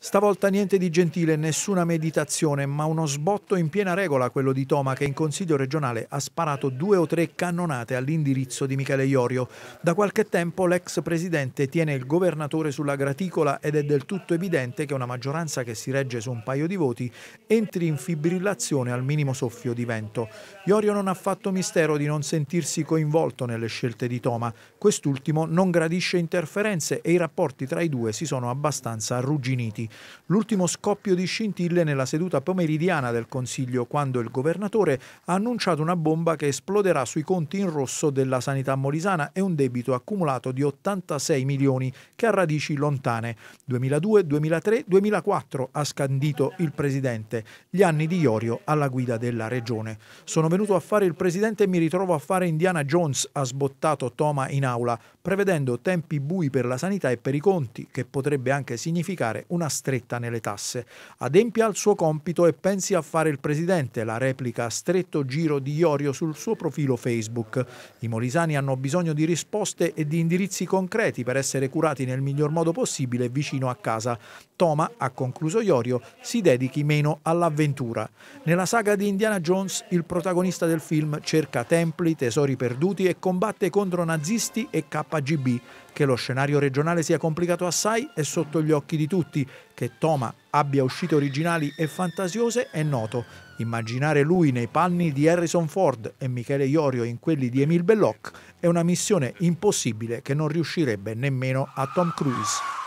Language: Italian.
Stavolta niente di gentile, nessuna meditazione, ma uno sbotto in piena regola quello di Toma che in Consiglio regionale ha sparato due o tre cannonate all'indirizzo di Michele Iorio. Da qualche tempo l'ex presidente tiene il governatore sulla graticola ed è del tutto evidente che una maggioranza che si regge su un paio di voti entri in fibrillazione al minimo soffio di vento. Iorio non ha fatto mistero di non sentirsi coinvolto nelle scelte di Toma. Quest'ultimo non gradisce interferenze e i rapporti tra i due si sono abbastanza arrugginiti. L'ultimo scoppio di scintille nella seduta pomeridiana del Consiglio, quando il governatore ha annunciato una bomba che esploderà sui conti in rosso della sanità molisana e un debito accumulato di 86 milioni che ha radici lontane. 2002, 2003, 2004 ha scandito il presidente, gli anni di Iorio alla guida della regione. Sono venuto a fare il presidente e mi ritrovo a fare Indiana Jones, ha sbottato Toma in aula, prevedendo tempi bui per la sanità e per i conti, che potrebbe anche significare una stretta nelle tasse. Adempia al suo compito e pensi a fare il presidente, la replica a stretto giro di Iorio sul suo profilo Facebook. I molisani hanno bisogno di risposte e di indirizzi concreti per essere curati nel miglior modo possibile vicino a casa. Toma, ha concluso Iorio, si dedichi meno all'avventura. Nella saga di Indiana Jones il protagonista del film cerca templi, tesori perduti e combatte contro nazisti e KGB. Che lo scenario regionale sia complicato assai è sotto gli occhi di tutti che Toma abbia uscite originali e fantasiose è noto. Immaginare lui nei panni di Harrison Ford e Michele Iorio in quelli di Emil Belloc è una missione impossibile che non riuscirebbe nemmeno a Tom Cruise.